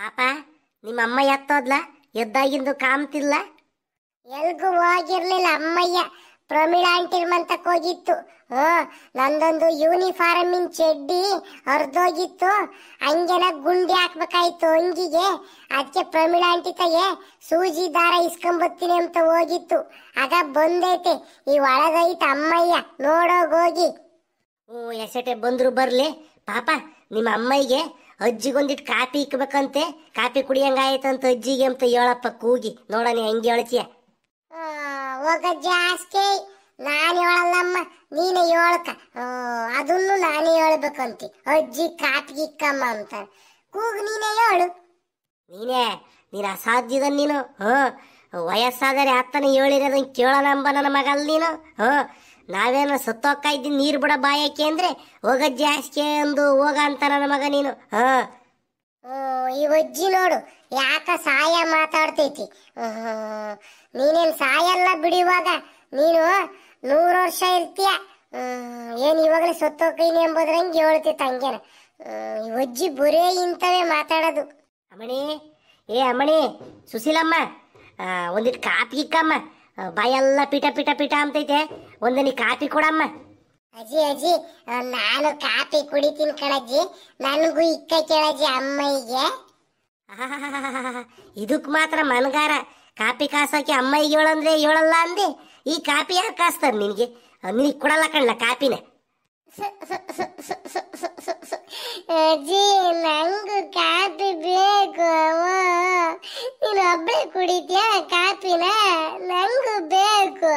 ಪಾಪ ನಿಮ್ಮ ಅಮ್ಮ ಎತ್ತೋದ್ಲ ಎದ್ದಾಗಿಂದು ಕಾಮ್ತಿಲ್ಲ ಎಲ್ಗೂ ಹೋಗಿರ್ಲಿಲ್ಲ ಅಮ್ಮಯ್ಯ ಪ್ರಮೀಳ ಆಂಟಿರ್ ಮಂತಕ್ ಹೋಗಿತ್ತು ಹ್ಮ್ ನಂದೊಂದು ಯೂನಿಫಾರ್ಮಿನ ಚಡ್ಡಿ ಹರಿದೋಗಿತ್ತು ಹಂಗೆನ ಗುಂಡಿ ಹಾಕ್ಬೇಕಾಯ್ತು ಅಂಗಿಗೆ ಅದಕ್ಕೆ ಪ್ರಮೀಳ ಆಂಟಿ ತಯೇ ಸೂಜಿ ದಾರ ಇಸ್ಕೊಂಬತ್ತೀನಿ ಅಂತ ಹೋಗಿತ್ತು ಆಗ ಬಂದೈತೆ ಈ ಒಳಗೈತೆ ಅಮ್ಮಯ್ಯ ನೋಡೋಗೋಗಿ ಹ್ಞೂ ಎಸೆಟೆ ಬಂದ್ರು ಬರಲಿ ಪಾಪ ನಿಮ್ಮ ಅಮ್ಮಯ್ಯಗೆ ಅಜ್ಜಿಗೊಂದಿಟ್ಟು ಕಾಪಿ ಇಕ್ಬೇಕಂತೆ ಕಾಪಿ ಕುಡಿಯಂಗಾಯ್ತಂತ ಅಜ್ಜಿಗೆ ಅಂತ ಹೇಳಪ್ಪ ಕೂಗಿ ನೋಡೋಣ ಹೆಂಗೆ ಹೇಳ್ತೀಯ ಹೋಗಜ್ಜಿ ಆಸ್ಕೆ ನಾನು ಹೇಳಲ್ಲಮ್ಮ ನೀನೇ ಹೇಳ್ಕ ಅದನ್ನು ನಾನೇ ಹೇಳ್ಬೇಕಂತಿ ಅಜ್ಜಿ ಕಾಪಿಗೆ ಇಕ್ಕಮ್ಮ ಅಂತ ಕೂಗ್ ನೀನೇ ಹೇಳು ನೀನೇ ನೀನು ಅಸಾಧ್ಯದ ನೀನು ಹ ವಯಸ್ಸಾದರೆ ಅತ್ತನ ಹೇಳಿರೋದನ್ನ ಕೇಳೋಣ ಅಂಬ ನನ್ನ ಮಗಲ್ ನೀನು ಹ ನಾವೇನು ಸತ್ತೋಗ್ತಾ ಇದ್ದೀನಿ ನೀರು ಬಿಡ ಬಾಯಕ್ಕೆ ಅಂದ್ರೆ ಹೋಗಜ್ಜಿ ಜಾಸ್ತಿ ಒಂದು ಹೋಗ ಅಂತಾರ ಮಗ ನೀನು ಹಾ ಈ ಅಜ್ಜಿ ನೋಡು ಯಾಕ ಸಾಯ ಮಾತಾಡ್ತೈತಿ ನೀನೇನು ಸಾಯಲ್ಲ ಬಿಡಿವಾಗ ನೀನು ನೂರು ವರ್ಷ ಇರ್ತೀಯ ಏನು ಇವಾಗಲೇ ಸತ್ತೋಗೀನಿ ಎಂಬುದ್ರಂಗೆ ಹೇಳ್ತಿತ್ತು ಈ ಅಜ್ಜಿ ಬುರೇ ಇಂತವೇ ಮಾತಾಡೋದು ಅಮ್ಮಣಿ ಏ ಅಮ್ಮಣಿ ಸುಶೀಲಮ್ಮ ಒಂದಿಟ್ಟು ಕಾಪಿ ಇಕ್ಕಮ್ಮ ಬಾಯೆಲ್ಲ ಪೀಠ ಪೀಠ ಪೀಠ ಅಂತೈತೆ ಒಂದು ನೀ ಕಾಫಿ ಕೊಡಮ್ಮ ಅಜ್ಜಿ ಅಜ್ಜಿ ನಾನು ಕಾಫಿ ಕುಡಿತೀನಿ ಕಣಜ್ಜಿ ನನಗೂ ಇಕ್ಕ ಕೇಳಜ್ಜಿ ಅಮ್ಮಯ್ಯ ಇದಕ್ ಮಾತ್ರ ಮನಗಾರ ಕಾಪಿ ಕಾಸಕ್ಕೆ ಅಮ್ಮ ಹೇಳಂದ್ರೆ ಹೇಳಲ್ಲ ಅಂದೆ ಈ ಕಾಪಿ ಯಾರು ಕಾಸ್ತದ ನಿನಗೆ ನಿನಗೆ ಕೊಡಲ್ಲ ಕಣ್ಣ ಕಾಪಿನ ಅಜ್ಜಿ ನಂಗೂ ಕಾಪಿ ಬೇಕು ನೀನು ಒಬ್ಬಳೆ ಕುಡಿತೀಯ ಕಾಪಿನ ನಂಗೂ ಬೇಕು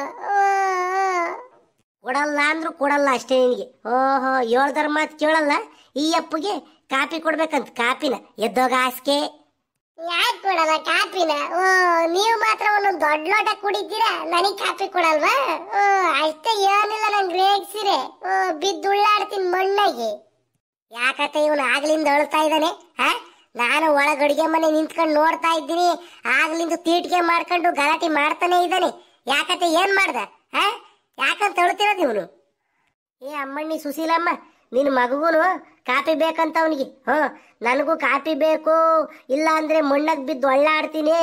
ಕೊಡಲ್ಲ ಅಂದ್ರೂ ಕೊಡಲ್ಲ ಅಷ್ಟೇ ನಿನಗೆ ಓಹೋ ಹೇಳ್ದಾರ ಮಾತು ಕೇಳಲ್ಲ ಈ ಅಪ್ಪಗೆ ಕಾಪಿ ಕೊಡ್ಬೇಕಂತ ಕಾಪಿನ ಎದ್ದೋಗ ಆಸ್ಕೆ ಯಾಕೆ ಕೊಡಲ್ಲ ಕಾಫಿನ ಓ ನೀವು ಮಾತ್ರ ಒಂದು ದೊಡ್ಡ ಲೋಟ ಕುಡಿತೀರಾ ನನಗೆ ಕಾಫಿ ಕೊಡಲ್ವಾ ಓ ಅಷ್ಟೇ ಏನಿಲ್ಲ ನಂಗೆ ರೇಗಿಸಿರೆ ಓ ಬಿದ್ದು ಉಳ್ಳಾಡ್ತೀನಿ ಮಣ್ಣಾಗಿ ಯಾಕತೆ ಇವನು ಆಗ್ಲಿಂದ ಅಳ್ತಾ ಇದ್ದಾನೆ ಹಾ ನಾನು ಒಳಗಡಿಗೆ ಮನೆ ನಿಂತ್ಕೊಂಡು ನೋಡ್ತಾ ಇದ್ದೀನಿ ಆಗ್ಲಿಂದ ತೀಟಿಗೆ ಮಾಡ್ಕೊಂಡು ಗಲಾಟೆ ಮಾಡ್ತಾನೆ ಇದ್ದಾನೆ ಯಾಕತೆ ಏನ್ ಮಾಡ್ದ ಹಾ ಯಾಕಂತ ಅಳ್ತಿರೋದು ಇವನು ಏ ಅಮ್ಮಣ್ಣಿ ಸುಶೀಲಮ್ಮ ನಿನ್ನ ಮಗುಗೂನು ಕಾಪಿ ಬೇಕಂತ ಅವನಿಗೆ ಹ ನನಗೂ ಕಾಪಿ ಬೇಕು ಇಲ್ಲ ಅಂದ್ರೆ ಮಣ್ಣಾಗ ಬಿದ್ದು ಒಳ್ಳಾಡ್ತೀನಿ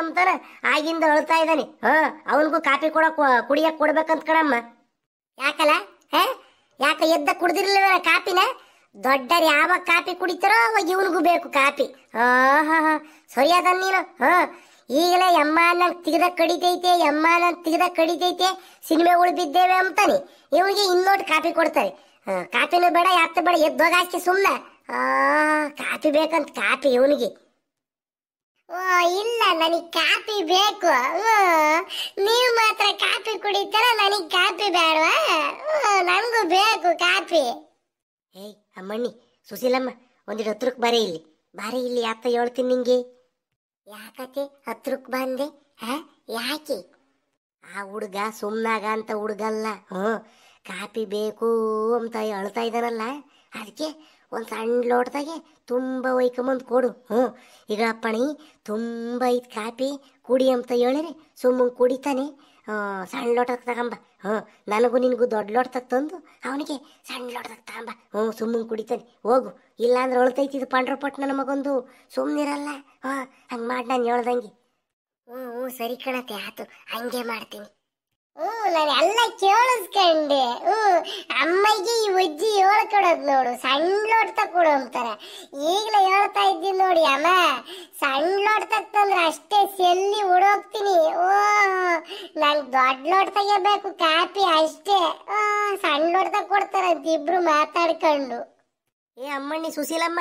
ಅಂತಾನೆ ಆಗಿಂದ ಅಳ್ತಾ ಇದ್ದಾನೆ ಹ ಅವನಿಗೂ ಕಾಪಿ ಕೊಡೋಕೆ ಕುಡಿಯಕ್ಕೆ ಕೊಡ್ಬೇಕಂತ ಕಣಮ್ಮ ಯಾಕಲ್ಲ ಹೇ ಯಾಕ ಎದ್ದ ಕುಡ್ದಿರ್ಲಿಲ್ಲ ಕಾಪಿನ ದೊಡ್ಡರು ಯಾವಾಗ ಕಾಪಿ ಕುಡಿತಾರೋ ಅವಾಗ ಇವನಿಗೂ ಬೇಕು ಕಾಪಿ ಹ ಹ ಸರಿ ಅದ ನೀನು ಹ ಈಗಲೇ ಎಮ್ಮ ನನ್ನ ತೆಗೆದ ಕಡಿತೈತೆ ಎಮ್ಮ ನನ್ನ ತೆಗೆದ ಕಡಿತೈತೆ ಸಿನಿಮಾಗಳು ಬಿದ್ದೇವೆ ಅಂತಾನೆ ಇವನಿಗೆ ಇನ್ನೊಟ್ಟು ಕಾಪಿ ಕೊಡ್ತಾರೆ ಕಾಪಿನೂ ಬೇಡ ಯಾತ್ರೆ ಬೇಡ ಎದ್ದೋಗಾಕಿ ಸುಮ್ಮನೆ ಕಾಫಿ ಬೇಕಂತ ಕಾಪಿ ಇವನಿಗೆ ಓ ಇಲ್ಲ ನನಗೆ ಕಾಪಿ ಬೇಕು ನೀವು ಮಾತ್ರ ಕಾಪಿ ಕುಡಿತಾರ ನನಗೆ ಕಾಪಿ ಬೇಡವಾ ನನಗೂ ಬೇಕು ಕಾಫಿ ಏಯ್ ಅಮ್ಮಣ್ಣಿ ಸುಶೀಲಮ್ಮ ಒಂದಿಟ್ಟು ಹತ್ರಕ್ಕೆ ಬರೀ ಇಲ್ಲಿ ಬಾರಿ ಇಲ್ಲಿ ಯಾತ ಹೇಳ್ತೀನಿ ನಿಂಗೆ ಯಾಕತೆ ಹತ್ರಕ್ಕೆ ಬಂದೆ ಹಾ ಯಾಕೆ ಆ ಹುಡುಗ ಸುಮ್ಮನಾಗ ಅಂತ ಹುಡುಗಲ್ಲ ಹ್ಞೂ ಕಾಪಿ ಬೇಕು ಅಂತ ಅಳ್ತಾ ಇದ್ದಾನಲ್ಲ ಅದಕ್ಕೆ ಒಂದು ಸಣ್ಣ ಲೋಟದಾಗೆ ತುಂಬ ಒಯ್ಕೊಂಬಂದು ಕೊಡು ಹ್ಞೂ ಈಗ ಅಪ್ಪಣಿ ತುಂಬ ಐದು ಕಾಪಿ ಕುಡಿ ಅಂತ ಹೇಳಿರಿ ಸುಮ್ಮನೆ ಕುಡಿತಾನೆ ಸಣ್ಣ ಲೋಟಕ್ಕೆ ತಗೊಂಬ ಹ್ಞೂ ನನಗೂ ನಿನಗೂ ದೊಡ್ಡ ಲೋಟದಾಗ ತಂದು ಅವನಿಗೆ ಸಣ್ಣ ಲೋಟದಾಗ ತಗೊಂಬ ಹ್ಞೂ ಸುಮ್ಮನೆ ಕುಡಿತಾನೆ ಹೋಗು ಇಲ್ಲಾಂದ್ರೆ ಅಳ್ತೈತಿದ್ದು ಪಾಂಡ್ರಪಟ್ಟು ನನ್ನ ಮಗೊಂದು ಸುಮ್ಮನಿರಲ್ಲ ಹಾಂ ಹಂಗೆ ಮಾಡಿ ನಾನು ಹೇಳ್ದಂಗೆ ಹ್ಞೂ ಹ್ಞೂ ಸರಿ ಕಣತೆ ಆಯ್ತು ಹಂಗೆ ಮಾಡ್ತೀನಿ ಹ್ಮ್ ನಾನು ಎಲ್ಲ ಕೇಳಿಸ್ಕೊಂಡೆ ಹ್ಞೂ ಅಮ್ಮಗೆ ಈ ಉಜ್ಜಿ ಹೇಳ್ಕೊಡೋದು ನೋಡು ಸಣ್ಣ ಲೋಟ ಕೊಡು ಅಂತಾರೆ ಈಗಲೇ ಹೇಳ್ತಾ ಇದ್ದೀನಿ ನೋಡಿ ಅಮ್ಮ ಸಣ್ಣ ಲೋಟ ತಂದ್ರೆ ಅಷ್ಟೇ ಸೆಲ್ಲಿ ಓಡೋಗ್ತೀನಿ ಓ ನಂಗೆ ದೊಡ್ಡ ಲೋಟ ತೆಗಿಬೇಕು ಕಾಪಿ ಅಷ್ಟೇ ಸಣ್ಣ ಲೋಟ ಕೊಡ್ತಾರೆ ಅಂತ ಇಬ್ರು ಮಾತಾಡ್ಕೊಂಡು ಏ ಅಮ್ಮಣ್ಣಿ ಸುಶೀಲಮ್ಮ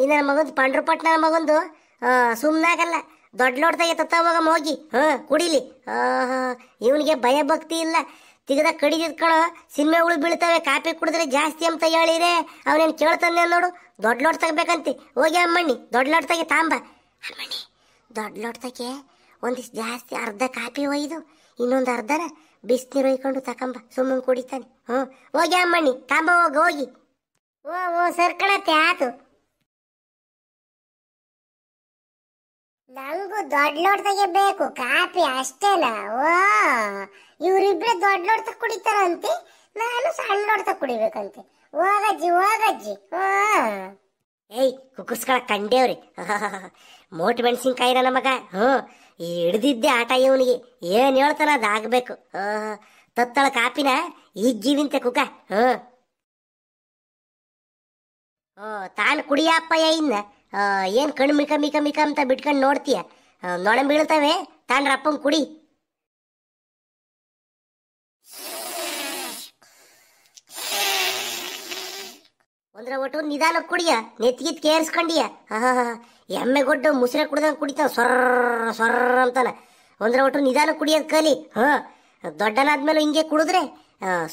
ಇನ್ನು ನನ್ನ ಮಗಂದು ಪಂಡ್ರಪಟ್ಟಣ ಮಗಂದು ಸುಮ್ಮನಾಗಲ್ಲ ದೊಡ್ಡ ಲೋಡ್ದಾಗೆ ತತ್ತಾವಾಗ ಹೋಗಿ ಹಾ ಕುಡಿಲಿ ಇವನಿಗೆ ಭಯ ಭಕ್ತಿ ಇಲ್ಲ ತೆಗೆದ ಕಡಿದಿದ್ ಕಣ ಸಿನಿಮಾಗಳು ಬೀಳ್ತವೆ ಕಾಪಿ ಕುಡಿದ್ರೆ ಜಾಸ್ತಿ ಅಂತ ಹೇಳಿರೆ ಅವನೇನು ಕೇಳ್ತಾನೆ ನೋಡು ದೊಡ್ಡ ಲೋಟ್ ತಗಬೇಕಂತಿ ಹೋಗಿ ಅಮ್ಮಣ್ಣಿ ದೊಡ್ಡ ಲೋಟ್ ತಗಿ ತಾಂಬ ಅಮ್ಮಣ್ಣಿ ದೊಡ್ಡ ಲೋಟ್ ತಗೆ ಒಂದಿಷ್ಟು ಜಾಸ್ತಿ ಅರ್ಧ ಕಾಪಿ ಒಯ್ದು ಇನ್ನೊಂದು ಅರ್ಧನ ಬಿಸಿನೀರು ಒಯ್ಕೊಂಡು ತಕಂಬ ಸುಮ್ಮನೆ ಕುಡಿತಾನೆ ಹ್ಞೂ ಹೋಗಿ ಅಮ್ಮಣ್ಣಿ ತಾಂಬ ಹೋಗಿ ಹೋಗಿ ಓ ಓ ಸರ್ಕಳತ್ತೆ ಆತು ನಂಗೂ ದೊಡ್ಡ ಲೋಟದಾಗೆ ಬೇಕು ಕಾಫಿ ಅಷ್ಟೇನಾ ಓ ಇವರಿಬ್ರೆ ದೊಡ್ಡ ಲೋಟದಾಗ ಕುಡಿತಾರಂತೆ ನಾನು ಸಣ್ಣ ಲೋಟದಾಗ ಕುಡಿಬೇಕಂತೆ ಹೋಗಜ್ಜಿ ಹೋಗಜ್ಜಿ ಏಯ್ ಕುಕ್ಕರ್ಸ್ಗಳ ಕಂಡೇವ್ರಿ ಮೋಟ್ ಮೆಣಸಿನ್ಕಾಯಿರ ಮಗ ಹ್ಞೂ ಈ ಹಿಡ್ದಿದ್ದೆ ಆಟ ಇವನಿಗೆ ಏನು ಹೇಳ್ತಾನ ಅದಾಗಬೇಕು ತತ್ತಳ ಕಾಪಿನ ಈಗ ಜೀವಿಂತೆ ಕುಕ ಹ್ಞೂ ಓ ತಾನು ಕುಡಿಯಪ್ಪ ಇನ್ನ ಏನು ಕಣ್ಣು ಮಿಕ ಮಿಕ ಮಿಕ ಅಂತ ಬಿಟ್ಕೊಂಡು ನೋಡ್ತೀಯ ಬೀಳ್ತಾವೆ ತಾಂಡ್ರ ಅಪ್ಪಂಗ್ ಕುಡಿ ಒಂದ್ರ ಒಟ್ಟು ನಿಧಾನ ಕುಡಿಯ ನೆತ್ತಿಗಿತ್ ಕೇರ್ಸ್ಕೊಂಡಿಯ ಎಮ್ಮೆ ಗೊಡ್ಡು ಮುಸ್ರೆ ಕುಡ್ದಂಗೆ ಕುಡಿತಾವ ಸೊರ್ರ ಸೊರ್ರ ಅಂತಾನ ಒಂದ್ರ ಒಟ್ಟು ನಿಧಾನ ಕುಡಿಯೋದ್ ಕಲಿ ಹಾ ದೊಡ್ಡನಾದ್ಮೇಲೆ ಹಿಂಗೆ ಕುಡಿದ್ರೆ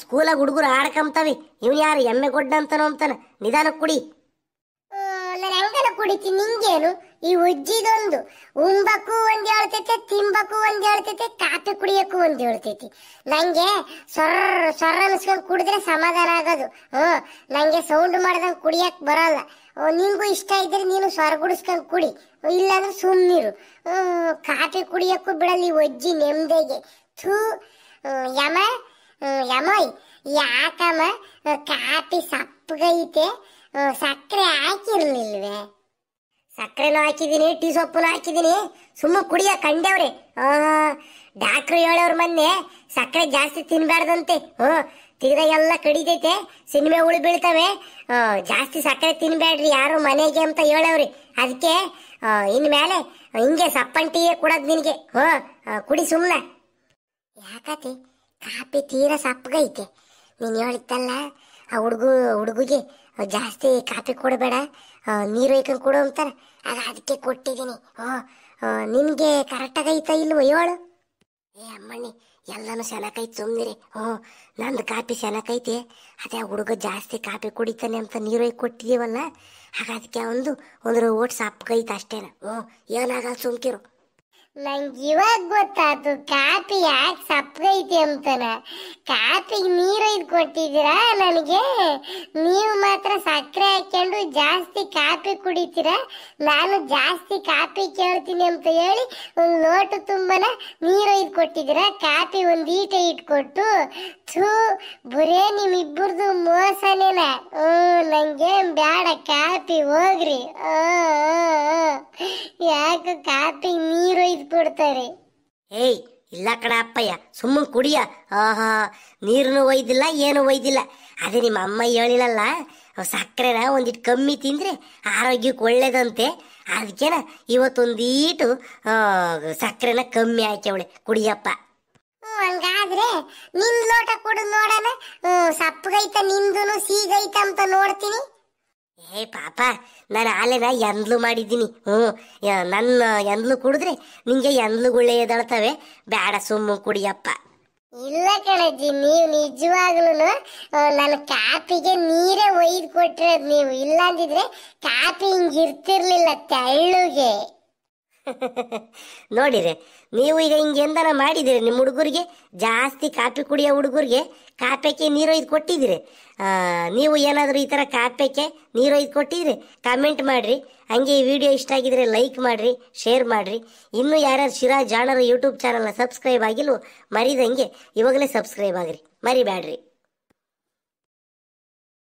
ಸ್ಕೂಲಾಗ ಹುಡುಗರು ಆಡ್ಕೊಂಬ್ತಾವೆ ಇವನ್ ಯಾರು ಎಮ್ಮೆ ಗೊಡ್ಡ ಅಂತಾನೋ ಅಂತಾನ ನಿಧಾನಕ್ಕೆ ಕುಡಿ ಕುಡಿತಿ ನಿಂಗೇನು ಈ ಉಜ್ಜಿದೊಂದು ಉಂಬಕ್ಕೂ ಒಂದ್ ಹೇಳ್ತೈತೆ ತಿಂಬಕ್ಕೂ ಒಂದ್ ಹೇಳ್ತೈತೆ ಕಾಫಿ ಕುಡಿಯಕ್ಕೂ ಒಂದ್ ಹೇಳ್ತೈತಿ ನಂಗೆ ಸೊರ್ರ ಸೊರ್ರ ಅನ್ಸ್ಕೊಂಡ್ ಕುಡಿದ್ರೆ ಸಮಾಧಾನ ಆಗೋದು ಹ್ಮ್ ನಂಗೆ ಸೌಂಡ್ ಮಾಡ್ದಂಗ್ ಕುಡಿಯಕ್ ಬರಲ್ಲ ನಿಂಗೂ ಇಷ್ಟ ಇದ್ರೆ ನೀನು ಕುಡಿಸ್ಕೊಂಡ್ ಕುಡಿ ಇಲ್ಲಾಂದ್ರೆ ಸುಮ್ನಿರು ಹ್ಮ್ ಕಾಫಿ ಕುಡಿಯಕ್ಕೂ ಬಿಡಲ್ಲ ಈ ಒಜ್ಜಿ ನೆಮ್ಮದಿಗೆ ಥೂ ಯಮ ಯಮೈ ಯಾಕಮ್ಮ ಕಾಫಿ ಸಪ್ಪಗೈತೆ ಸಕ್ಕರೆ ಹಾಕಿರ್ಲಿಲ್ವೇ ಸಕ್ಕರೆನೂ ಹಾಕಿದ್ದೀನಿ ಟೀ ಸೊಪ್ಪುನು ಹಾಕಿದ್ದೀನಿ ಸುಮ್ಮನೆ ಕುಡಿಯ ಕಂಡೇವ್ರಿ ಡಾಕ್ಟ್ರು ಹೇಳೋರು ಮೊನ್ನೆ ಸಕ್ಕರೆ ಜಾಸ್ತಿ ತಿನ್ಬಾರ್ದಂತೆ ಹ್ಞೂ ಎಲ್ಲ ಕಡಿತೈತೆ ಸಿನಿಮೆ ಉಳಿ ಬೀಳ್ತವೆ ಜಾಸ್ತಿ ಸಕ್ಕರೆ ತಿನ್ಬೇಡ್ರಿ ಯಾರು ಮನೆಗೆ ಅಂತ ಹೇಳವ್ರಿ ಅದಕ್ಕೆ ಇನ್ಮೇಲೆ ಹಿಂಗೆ ಸಪ್ಪನ್ ಟೀಯೇ ಕೊಡೋದು ನಿನಗೆ ಹ್ಞೂ ಕುಡಿ ಸುಮ್ಮನೆ ಯಾಕತಿ ಕಾಪಿ ತೀರಾ ಸಪ್ಪಗೈತೆ ನೀನು ಹೇಳಿತ್ತಲ್ಲ ಆ ಹುಡುಗು ಹುಡುಗಿಗೆ ಜಾಸ್ತಿ ಕಾಪಿ ಕೊಡಬೇಡ ನೀರು ಒಯ್ಕೊಂಡು ಕೊಡು ಅಂತಾರೆ ಆಗ ಅದಕ್ಕೆ ಕೊಟ್ಟಿದ್ದೀನಿ ಓ ನಿನಗೆ ಆಗೈತಾ ಇಲ್ವೋ ಯೋಳು ಏ ಅಮ್ಮಣ್ಣಿ ಎಲ್ಲನೂ ಚೆನ್ನಾಗೈತೆ ತುಂಬಿರಿ ಹ್ಞೂ ನಂದು ಕಾಪಿ ಚೆನ್ನಾಗೈತೆ ಅದೇ ಹುಡುಗ ಜಾಸ್ತಿ ಕಾಪಿ ಕುಡಿತಾನೆ ಅಂತ ನೀರೋಗಿ ಕೊಟ್ಟಿದ್ದೀವಲ್ಲ ಹಾಗಾದಕ್ಕೆ ಅದಕ್ಕೆ ಒಂದು ಒಂದು ಓಟ್ ಅಷ್ಟೇನ ಹ್ಞೂ ಏನಾಗಲ್ಲ ಸುಮ್ಕಿರು ನಂಗೆ ಇವಾಗ ಗೊತ್ತಾಯ್ತು ಕಾಪಿ ಯಾಕೆ ಸಪ್ಪೈತಿ ಅಂತನ ಕಾಪಿಗೆ ನೀರು ಇದು ಕೊಟ್ಟಿದ್ದೀರಾ ನನಗೆ ನೀವು ಮಾತ್ರ ಸಕ್ಕರೆ ಹಾಕ್ಕೊಂಡು ಜಾಸ್ತಿ ಕಾಪಿ ಕುಡಿತೀರ ನಾನು ಜಾಸ್ತಿ ಕಾಪಿ ಕೇಳ್ತೀನಿ ಅಂತ ಹೇಳಿ ಒಂದು ನೋಟು ತುಂಬನ ನೀರು ಇದು ಕೊಟ್ಟಿದ್ದೀರಾ ಕಾಪಿ ಒಂದು ಈಟೆ ಇಟ್ಕೊಟ್ಟು ಥೂ ಬರೇ ನಿಮ್ಮಿಬ್ಬರದು ಮೋಸನೇನ ಹ್ಞೂ ನನಗೆ ಬೇಡ ಕಾಪಿ ಹೋಗ್ರಿ ಯಾಕೆ ಕಾಪಿಗೆ ನೀರು ಬಿಡ್ತಾರೆ ಏಯ್ ಇಲ್ಲ ಕಡ ಅಪ್ಪಯ್ಯ ಸುಮ್ಮನೆ ಕುಡಿಯ ಆಹಾ ನೀರನ್ನು ಒಯ್ದಿಲ್ಲ ಏನು ಒಯ್ದಿಲ್ಲ ಅದೇ ನಿಮ್ಮ ಅಮ್ಮ ಹೇಳಿಲ್ಲಲ್ಲ ಸಕ್ಕರೆನ ಒಂದಿಟ್ಟು ಕಮ್ಮಿ ತಿಂದ್ರೆ ಆರೋಗ್ಯಕ್ಕೆ ಒಳ್ಳೇದಂತೆ ಅದಕ್ಕೆನ ಇವತ್ತೊಂದೀಟು ಸಕ್ಕರೆನ ಕಮ್ಮಿ ಹಾಕ್ಯವಳೆ ಕುಡಿಯಪ್ಪ ಹಂಗಾದ್ರೆ ನಿನ್ ಲೋಟ ಕೊಡು ನೋಡೋಣ ಸಪ್ಪಗೈತ ನಿಂದು ಸೀಗೈತ ಅಂತ ನೋಡ್ತೀನಿ ಏ ಪಾಪ ನಾನು ಆಲೇನ ಎಂದ್ಲು ಮಾಡಿದ್ದೀನಿ ಹ್ಞೂ ನನ್ನ ಎಂದ್ಲು ಕುಡಿದ್ರೆ ನಿಂಗೆ ಎಂದ್ಲುಗಳೇ ಎದಳ್ತವೆ ಬೇಡ ಸುಮ್ಮು ಕುಡಿಯಪ್ಪ ಇಲ್ಲ ಕಣಜ್ಜಿ ನೀವು ನಿಜವಾಗ್ಲೂ ನನ್ನ ಕಾಪಿಗೆ ನೀರೇ ಒಯ್ದು ಕೊಟ್ಟಿರೋದು ನೀವು ಇಲ್ಲಾಂದಿದ್ರೆ ಕಾಪಿ ಹಿಂಗಿರ್ತಿರ್ಲಿಲ್ಲ ತೆಳ್ಳುಗೆ ನೋಡಿರಿ ನೀವು ಈಗ ಹಿಂಗೆ ಎಂದನ ಮಾಡಿದಿರಿ ನಿಮ್ಮ ಹುಡುಗರಿಗೆ ಜಾಸ್ತಿ ಕಾಪಿ ಕುಡಿಯೋ ಹುಡುಗರಿಗೆ ನೀರು ನೀರೊಯ್ದು ಕೊಟ್ಟಿದ್ದೀರಿ ನೀವು ಏನಾದರೂ ಈ ಥರ ನೀರು ನೀರೊಯ್ದು ಕೊಟ್ಟಿದ್ರಿ ಕಮೆಂಟ್ ಮಾಡಿರಿ ಹಂಗೆ ಈ ವಿಡಿಯೋ ಇಷ್ಟ ಆಗಿದ್ರೆ ಲೈಕ್ ಮಾಡಿರಿ ಶೇರ್ ಮಾಡಿರಿ ಇನ್ನೂ ಯಾರ್ಯಾರು ಶಿರಾ ಜಾಣರು ಯೂಟ್ಯೂಬ್ ಚಾನಲ್ನ ಸಬ್ಸ್ಕ್ರೈಬ್ ಆಗಿಲ್ವೋ ಮರಿದಂಗೆ ಇವಾಗಲೇ ಸಬ್ಸ್ಕ್ರೈಬ್ ಆಗಿರಿ ಮರಿಬೇಡ್ರಿ